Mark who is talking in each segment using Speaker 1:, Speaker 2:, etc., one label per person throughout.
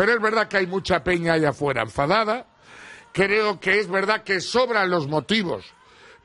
Speaker 1: Pero es verdad que hay mucha peña allá afuera enfadada. Creo que es verdad que sobran los motivos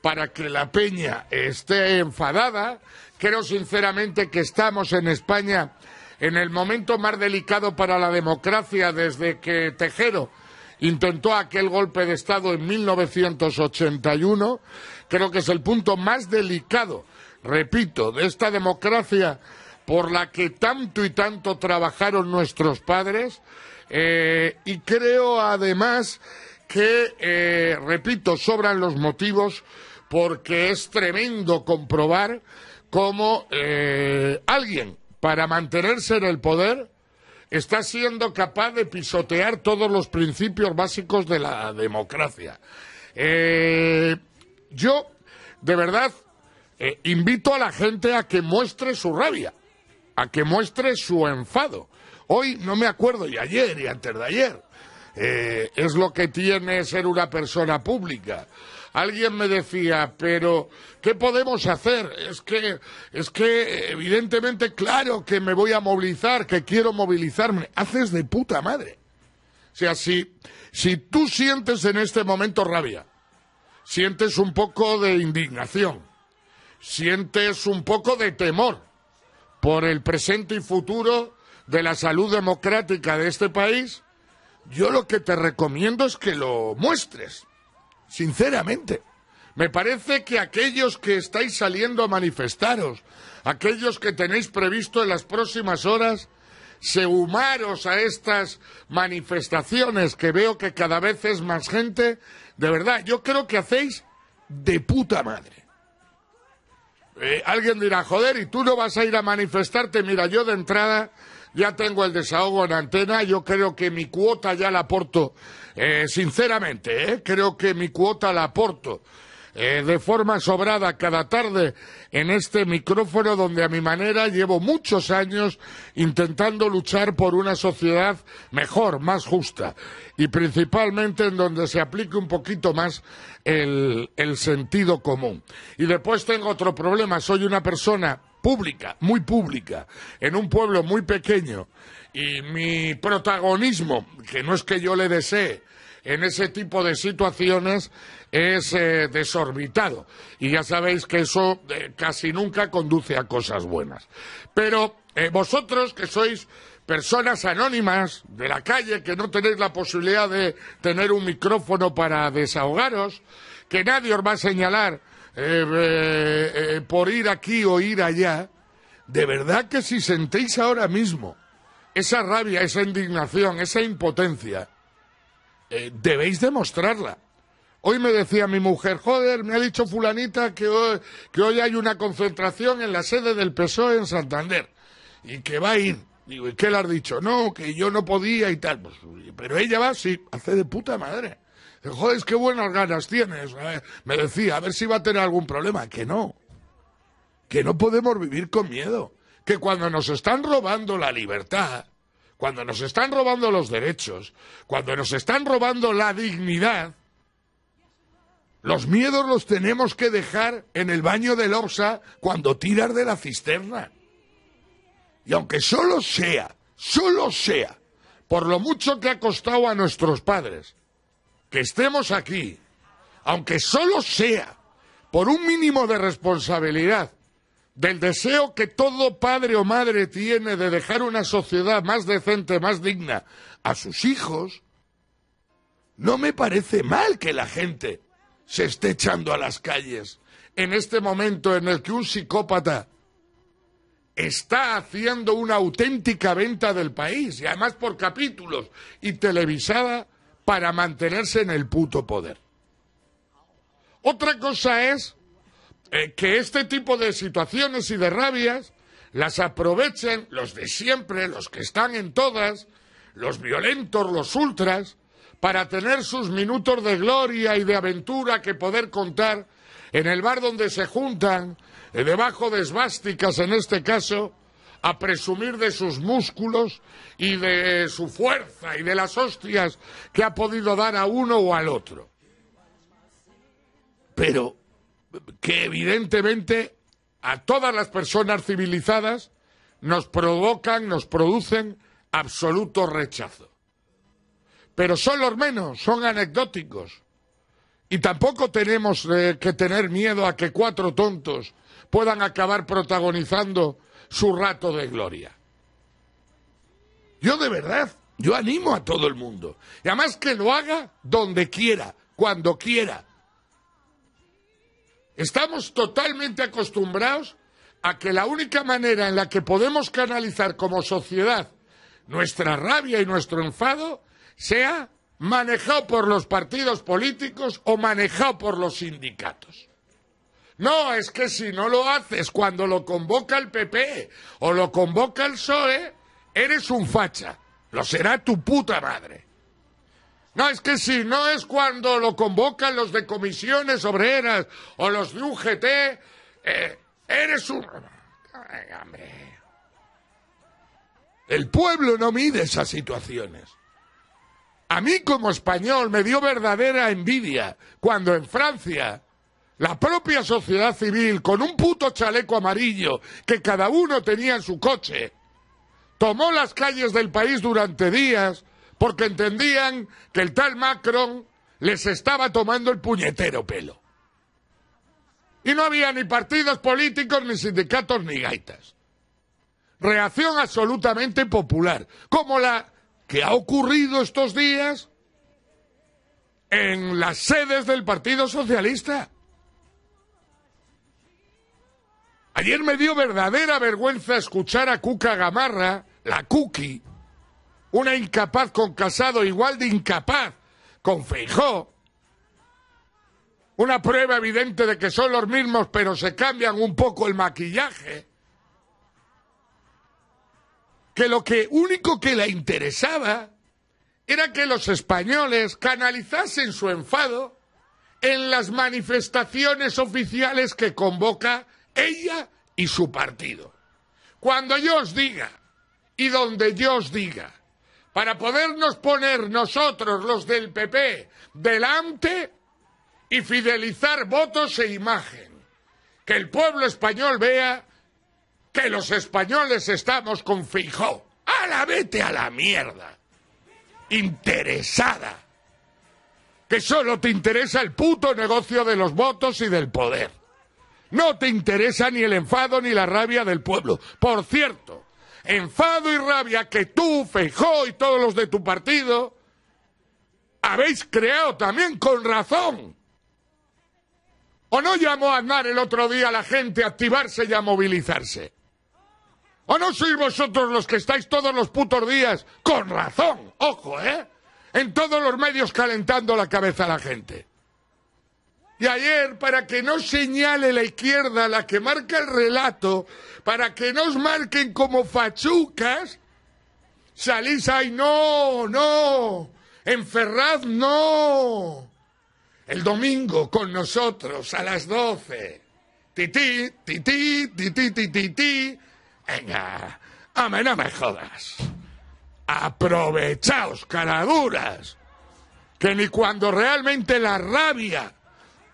Speaker 1: para que la peña esté enfadada. Creo sinceramente que estamos en España en el momento más delicado para la democracia desde que Tejero intentó aquel golpe de Estado en 1981. Creo que es el punto más delicado, repito, de esta democracia por la que tanto y tanto trabajaron nuestros padres eh, y creo además que, eh, repito, sobran los motivos porque es tremendo comprobar cómo eh, alguien, para mantenerse en el poder, está siendo capaz de pisotear todos los principios básicos de la democracia. yo, de verdad, invito a la gente a que muestre su rabia a que muestre su enfado. Hoy no me acuerdo, y ayer y antes de ayer. Eh, es lo que tiene ser una persona pública. Alguien me decía, pero ¿qué podemos hacer? Es que, es que, evidentemente, claro que me voy a movilizar, que quiero movilizarme. Haces de puta madre. O sea, si, si tú sientes en este momento rabia, sientes un poco de indignación, sientes un poco de temor, por el presente y futuro de la salud democrática de este país, yo lo que te recomiendo es que lo muestres, sinceramente. Me parece que aquellos que estáis saliendo a manifestaros, aquellos que tenéis previsto en las próximas horas, se humaros a estas manifestaciones que veo que cada vez es más gente, de verdad, yo creo que hacéis de puta madre. Eh, alguien dirá, joder, y tú no vas a ir a manifestarte. Mira, yo de entrada ya tengo el desahogo en antena. Yo creo que mi cuota ya la aporto. Eh, sinceramente, eh, creo que mi cuota la aporto. Eh, de forma sobrada cada tarde en este micrófono donde a mi manera llevo muchos años intentando luchar por una sociedad mejor, más justa y principalmente en donde se aplique un poquito más el sentido común. Y después tengo otro problema, soy una persona pública, muy pública, en un pueblo muy pequeño y mi protagonismo, que no es que yo le desee, en ese tipo de situaciones es eh, desorbitado. Y ya sabéis que eso eh, casi nunca conduce a cosas buenas. Pero eh, vosotros que sois personas anónimas de la calle, que no tenéis la posibilidad de tener un micrófono para desahogaros, que nadie os va a señalar por ir aquí o ir allá, de verdad que si sentéis ahora mismo esa rabia, esa indignación, esa impotencia, eh, debéis demostrarla. Hoy me decía mi mujer, joder, me ha dicho fulanita que hoy, que hoy hay una concentración en la sede del PSOE en Santander y que va a ir. Digo, ¿y qué le has dicho? No, que yo no podía y tal. Pues, pero ella va, sí, hace de puta madre. Joder, qué buenas ganas tienes. Eh". Me decía, a ver si va a tener algún problema. Que no. Que no podemos vivir con miedo. Que cuando nos están robando la libertad, cuando nos están robando los derechos, cuando nos están robando la dignidad, los miedos los tenemos que dejar en el baño del Orsa cuando tiras de la cisterna. Y aunque solo sea, solo sea, por lo mucho que ha costado a nuestros padres, que estemos aquí, aunque solo sea por un mínimo de responsabilidad del deseo que todo padre o madre tiene de dejar una sociedad más decente, más digna a sus hijos, no me parece mal que la gente se esté echando a las calles en este momento en el que un psicópata está haciendo una auténtica venta del país, y además por capítulos, y televisada para mantenerse en el puto poder. Otra cosa es eh, que este tipo de situaciones y de rabias las aprovechen los de siempre, los que están en todas, los violentos, los ultras, para tener sus minutos de gloria y de aventura que poder contar en el bar donde se juntan, eh, debajo de esvásticas en este caso, a presumir de sus músculos y de su fuerza y de las hostias que ha podido dar a uno o al otro. Pero que evidentemente a todas las personas civilizadas nos provocan, nos producen absoluto rechazo. Pero son los menos, son anecdóticos. Y tampoco tenemos eh, que tener miedo a que cuatro tontos puedan acabar protagonizando su rato de gloria. Yo de verdad, yo animo a todo el mundo. Y además que lo haga donde quiera, cuando quiera, Estamos totalmente acostumbrados a que la única manera en la que podemos canalizar como sociedad nuestra rabia y nuestro enfado sea manejado por los partidos políticos o manejado por los sindicatos. No, es que si no lo haces cuando lo convoca el PP o lo convoca el PSOE, eres un facha. Lo será tu puta madre. No, es que si no es cuando lo convocan los de comisiones obreras o los de UGT, eh, eres un... El pueblo no mide esas situaciones. A mí como español me dio verdadera envidia cuando en Francia la propia sociedad civil, con un puto chaleco amarillo que cada uno tenía en su coche, tomó las calles del país durante días porque entendían que el tal Macron les estaba tomando el puñetero pelo. Y no había ni partidos políticos, ni sindicatos, ni gaitas. Reacción absolutamente popular, como la que ha ocurrido estos días en las sedes del Partido Socialista. Ayer me dio verdadera vergüenza escuchar a Cuca Gamarra, la Cookie una incapaz con Casado, igual de incapaz con Feijó. Una prueba evidente de que son los mismos, pero se cambian un poco el maquillaje. Que lo que único que le interesaba era que los españoles canalizasen su enfado en las manifestaciones oficiales que convoca ella y su partido. Cuando yo os diga y donde dios diga para podernos poner nosotros, los del PP, delante y fidelizar votos e imagen. Que el pueblo español vea que los españoles estamos con Fijo. ¡A la vete a la mierda! Interesada. Que solo te interesa el puto negocio de los votos y del poder. No te interesa ni el enfado ni la rabia del pueblo. Por cierto, enfado y rabia que tú, Feijó y todos los de tu partido habéis creado también con razón. ¿O no llamó a andar el otro día a la gente a activarse y a movilizarse? ¿O no sois vosotros los que estáis todos los putos días con razón? Ojo, ¿eh? En todos los medios calentando la cabeza a la gente. Y ayer para que no señale la izquierda la que marca el relato, para que no os marquen como fachucas, salís ahí, no, no, enferrad, no. El domingo con nosotros a las 12. Tití, tití, tití, tití, tití. Venga, a no me jodas. Aprovechaos, caraduras, que ni cuando realmente la rabia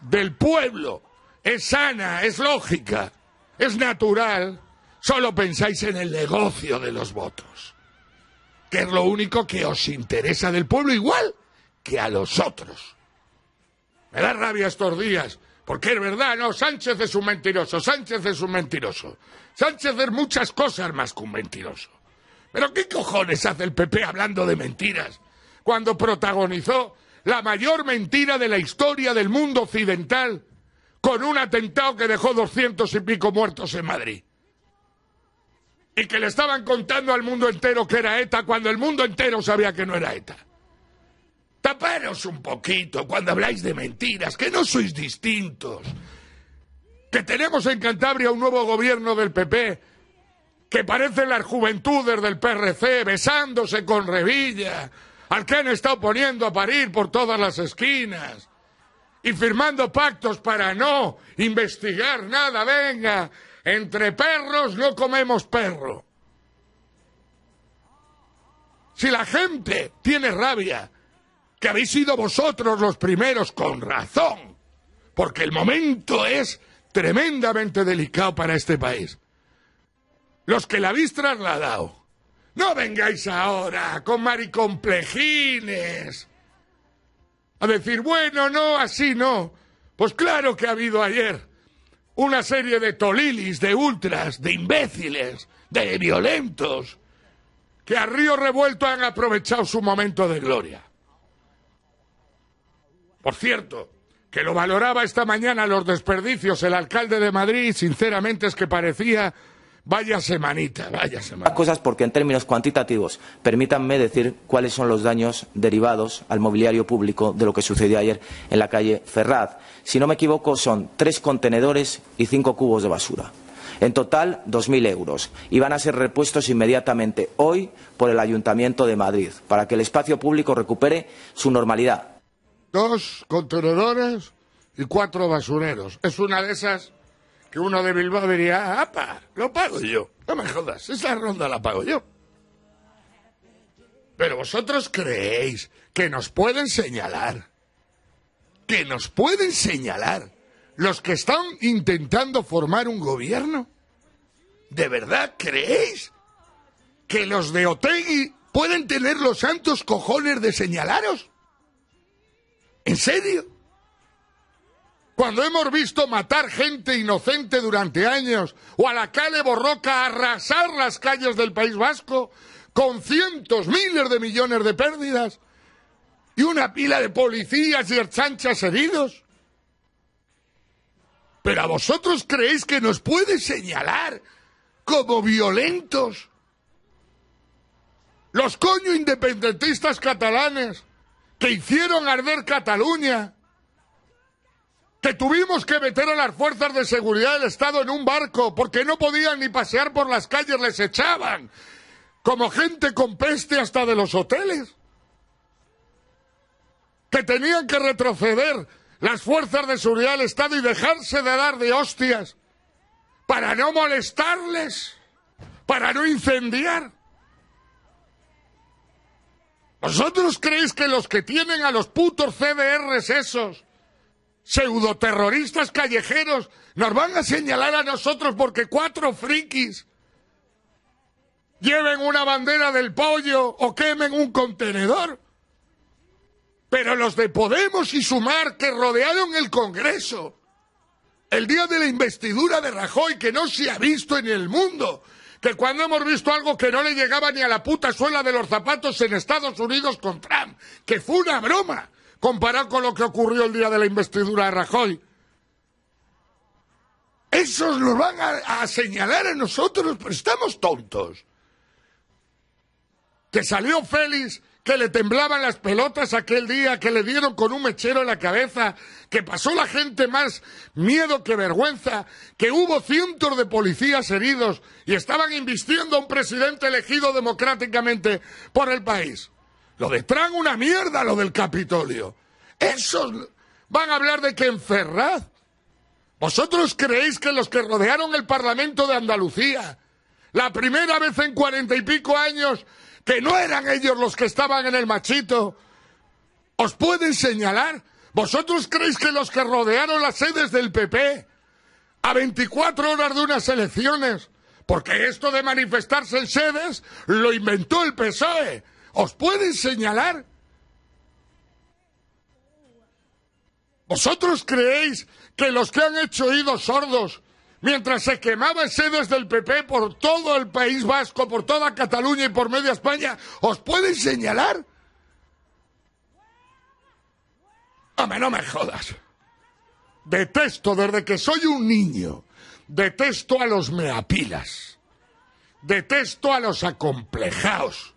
Speaker 1: del pueblo. Es sana, es lógica, es natural. Solo pensáis en el negocio de los votos, que es lo único que os interesa del pueblo igual que a los otros. Me da rabia estos días, porque es verdad, no, Sánchez es un mentiroso, Sánchez es un mentiroso. Sánchez es muchas cosas más que un mentiroso. Pero ¿qué cojones hace el PP hablando de mentiras? Cuando protagonizó la mayor mentira de la historia del mundo occidental con un atentado que dejó doscientos y pico muertos en Madrid. Y que le estaban contando al mundo entero que era ETA cuando el mundo entero sabía que no era ETA. Taparos un poquito cuando habláis de mentiras, que no sois distintos. Que tenemos en Cantabria un nuevo gobierno del PP que parece las juventudes del PRC besándose con Revilla al que han estado poniendo a parir por todas las esquinas y firmando pactos para no investigar nada. Venga, entre perros no comemos perro. Si la gente tiene rabia, que habéis sido vosotros los primeros con razón, porque el momento es tremendamente delicado para este país. Los que la habéis trasladado no vengáis ahora con maricomplejines a decir, bueno, no, así no. Pues claro que ha habido ayer una serie de tolilis, de ultras, de imbéciles, de violentos, que a río revuelto han aprovechado su momento de gloria. Por cierto, que lo valoraba esta mañana los desperdicios el alcalde de Madrid, sinceramente es que parecía Vaya semanita, vaya semanita. Cosas porque en términos cuantitativos, permítanme decir cuáles son los daños derivados al mobiliario público de lo que sucedió ayer en la calle Ferraz. Si no me equivoco, son tres contenedores y cinco cubos de basura. En total, dos mil euros. Y van a ser repuestos inmediatamente hoy por el Ayuntamiento de Madrid, para que el espacio público recupere su normalidad. Dos contenedores y cuatro basureros. Es una de esas y uno de Bilbao diría, ¡apa! Lo pago yo. No me jodas, esa ronda la pago yo. Pero vosotros creéis que nos pueden señalar. Que nos pueden señalar los que están intentando formar un gobierno. ¿De verdad creéis que los de Otegui pueden tener los santos cojones de señalaros? ¿En serio? Cuando hemos visto matar gente inocente durante años o a la calle borroca arrasar las calles del País Vasco con cientos, miles de millones de pérdidas y una pila de policías y archanchas heridos. Pero a vosotros creéis que nos puede señalar como violentos. Los coño independentistas catalanes que hicieron arder Cataluña, que tuvimos que meter a las fuerzas de seguridad del Estado en un barco porque no podían ni pasear por las calles, les echaban como gente con peste hasta de los hoteles. Que tenían que retroceder las fuerzas de seguridad del Estado y dejarse de dar de hostias para no molestarles, para no incendiar. ¿Vosotros creéis que los que tienen a los putos CDRs esos pseudoterroristas callejeros nos van a señalar a nosotros porque cuatro frikis lleven una bandera del pollo o quemen un contenedor. Pero los de Podemos y Sumar que rodearon el Congreso el día de la investidura de Rajoy, que no se ha visto en el mundo, que cuando hemos visto algo que no le llegaba ni a la puta suela de los zapatos en Estados Unidos con Trump, que fue una broma, comparado con lo que ocurrió el día de la investidura de Rajoy. Esos nos van a, señalar a nosotros, pero estamos tontos. Que salió Félix, que le temblaban las pelotas aquel día, que le dieron con un mechero en la cabeza, que pasó la gente más miedo que vergüenza, que hubo cientos de policías heridos y estaban invistiendo a un presidente elegido democráticamente por el país. Lo de una mierda, lo del Capitolio. Esos van a hablar de que enferrad. ¿Vosotros creéis que los que rodearon el Parlamento de Andalucía, la primera vez en cuarenta y pico años, que no eran ellos los que estaban en el machito, os pueden señalar? ¿Vosotros creéis que los que rodearon las sedes del PP, a 24 horas de unas elecciones, porque esto de manifestarse en sedes lo inventó el PSOE? os pueden señalar. ¿Vosotros creéis que los que han hecho oídos sordos mientras se quemaban sedes del PP por todo el País Vasco, por toda Cataluña y por media España, os pueden señalar? Hombre, no me jodas. Detesto desde que soy un niño. Detesto a los meapilas. Detesto a los acomplejados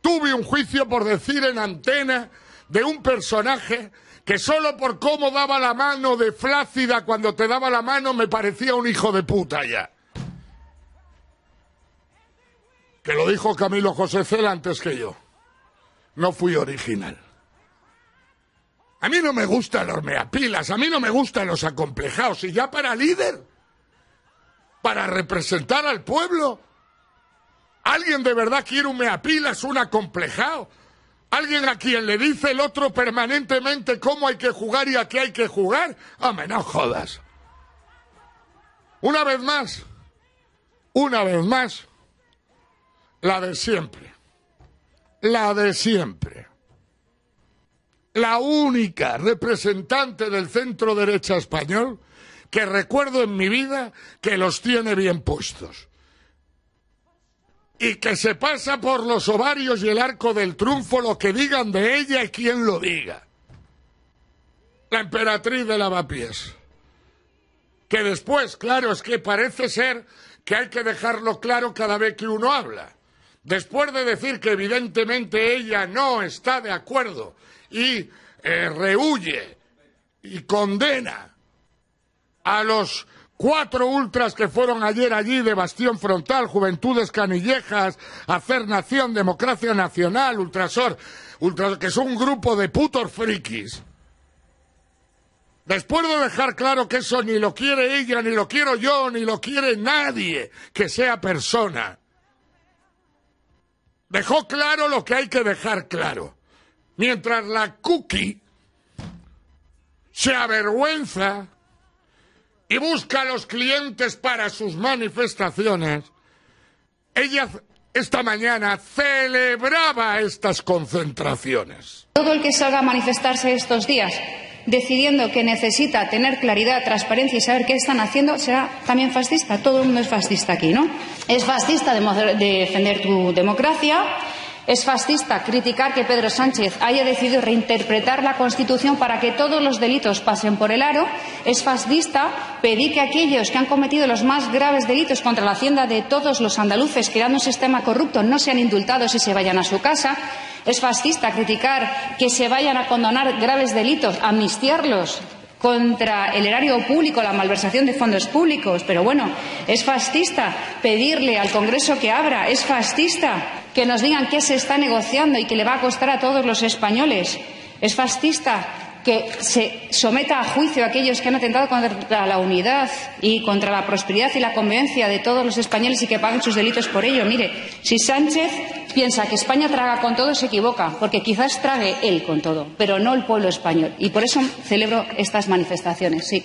Speaker 1: tuve un juicio por decir en antena de un personaje que solo por cómo daba la mano de flácida cuando te daba la mano me parecía un hijo de puta ya. Que lo dijo Camilo José Cela antes que yo. No fui original. A mí no me gustan los meapilas, a mí no me gustan los acomplejados. Y ya para líder, para representar al pueblo, ¿Alguien de verdad quiere un meapilas, un acomplejado? ¿Alguien a quien le dice el otro permanentemente cómo hay que jugar y a qué hay que jugar? A no jodas. Una vez más, una vez más, la de siempre. La de siempre. La única representante del centro derecha español que recuerdo en mi vida que los tiene bien puestos y que se pasa por los ovarios y el arco del triunfo lo que digan de ella y quien lo diga. La emperatriz de Lavapiés. Que después, claro, es que parece ser que hay que dejarlo claro cada vez que uno habla. Después de decir que evidentemente ella no está de acuerdo y eh, rehuye y condena a los Cuatro ultras que fueron ayer allí de Bastión Frontal, Juventudes Canillejas, Hacer Nación, Democracia Nacional, Ultrasor, Ultrasor, que son un grupo de putos frikis. Después de dejar claro que eso ni lo quiere ella, ni lo quiero yo, ni lo quiere nadie que sea persona. Dejó claro lo que hay que dejar claro. Mientras la cookie se avergüenza y busca a los clientes para sus manifestaciones, ella esta mañana celebraba estas concentraciones.
Speaker 2: Todo el que salga a manifestarse estos días decidiendo que necesita tener claridad, transparencia y saber qué están haciendo, será también fascista. Todo el mundo es fascista aquí, ¿no? Es fascista defender tu democracia, es fascista criticar que Pedro Sánchez haya decidido reinterpretar la Constitución para que todos los delitos pasen por el aro. Es fascista pedir que aquellos que han cometido los más graves delitos contra la hacienda de todos los andaluces, creando un sistema corrupto, no sean indultados y se vayan a su casa. Es fascista criticar que se vayan a condonar graves delitos, amnistiarlos contra el erario público, la malversación de fondos públicos. Pero bueno, es fascista pedirle al Congreso que abra. Es fascista que nos digan qué se está negociando y que le va a costar a todos los españoles. Es fascista que se someta a juicio a aquellos que han atentado contra la unidad y contra la prosperidad y la convivencia de todos los españoles y que paguen sus delitos por ello. Mire, si Sánchez piensa que España traga con todo, se equivoca, porque quizás trague él con todo, pero no el pueblo español. Y por eso celebro estas manifestaciones. Sí.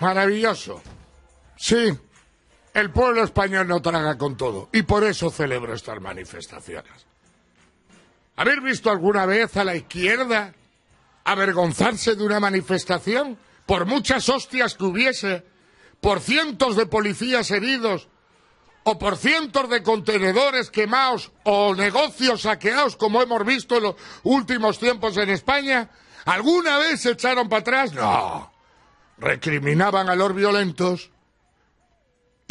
Speaker 2: Maravilloso. Sí. El pueblo español no
Speaker 1: traga con todo y por eso celebro estas manifestaciones. ¿Habéis visto alguna vez a la izquierda avergonzarse de una manifestación? Por muchas hostias que hubiese, por cientos de policías heridos, o por cientos de contenedores quemados o negocios saqueados, como hemos visto en los últimos tiempos en España, ¿alguna vez se echaron para atrás? No. Recriminaban a los violentos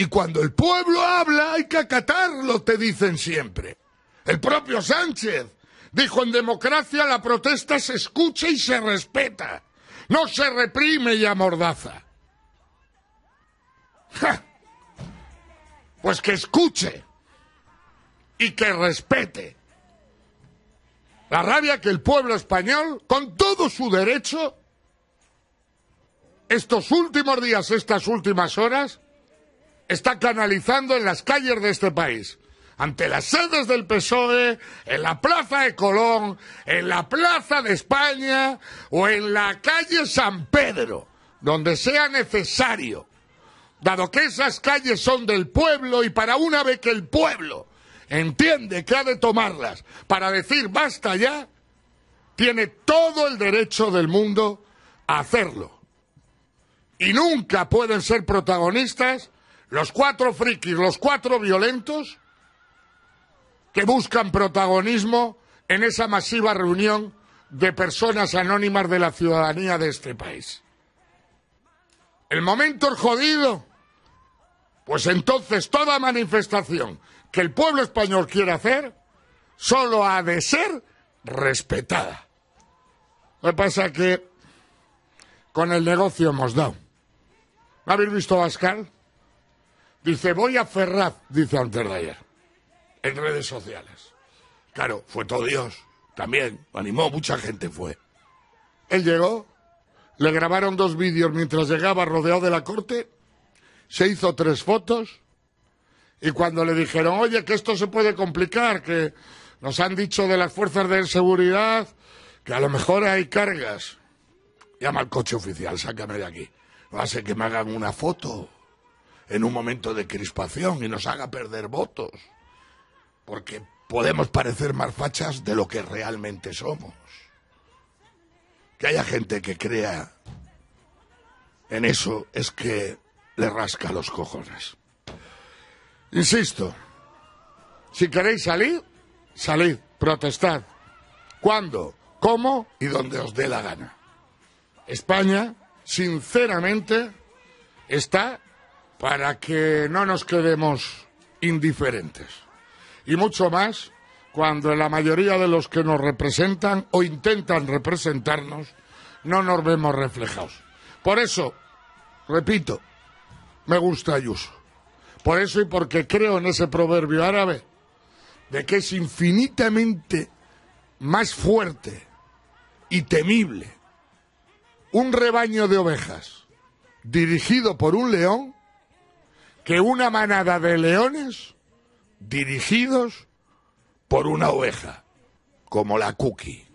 Speaker 1: y cuando el pueblo habla hay que acatarlo, te dicen siempre. El propio Sánchez dijo, en democracia la protesta se escucha y se respeta, no se reprime y amordaza. Pues que escuche y que respete. La rabia que el pueblo español, con todo su derecho, estos últimos días, estas últimas horas, está canalizando en las calles de este país. Ante las sedes del PSOE, en la Plaza de Colón, en la Plaza de España o en la calle San Pedro, donde sea necesario. Dado que esas calles son del pueblo y para una vez que el pueblo entiende que ha de tomarlas para decir basta ya, tiene todo el derecho del mundo a hacerlo. Y nunca pueden ser protagonistas los cuatro frikis, los cuatro violentos que buscan protagonismo en esa masiva reunión de personas anónimas de la ciudadanía de este país. El momento es jodido. Pues entonces toda manifestación que el pueblo español quiera hacer solo ha de ser respetada. Lo que pasa es que con el negocio hemos dado. ¿Habéis visto a Pascal? Dice, voy a Ferraz, dice antes de ayer, en redes sociales. Claro, fue todo Dios, también, animó, mucha gente fue. Él llegó, le grabaron dos vídeos mientras llegaba rodeado de la corte, se hizo tres fotos y cuando le dijeron, oye, que esto se puede complicar, que nos han dicho de las fuerzas de seguridad que a lo mejor hay cargas, llama al coche oficial, sácame de aquí. No hace que me hagan una foto en un momento de crispación y nos haga perder votos. Porque podemos parecer más fachas de lo que realmente somos. Que haya gente que crea en eso es que le rasca los cojones. Insisto, si queréis salir, salid, protestad. ¿Cuándo? ¿Cómo? Y donde os dé la gana. España, sinceramente, está para que no nos quedemos indiferentes. Y mucho más cuando la mayoría de los que nos representan o intentan representarnos no nos vemos reflejados. Por eso, repito, me gusta Ayuso. Por eso y porque creo en ese proverbio árabe de que es infinitamente más fuerte y temible un rebaño de ovejas dirigido por un león que una manada de leones dirigidos por una oveja, como la Cookie.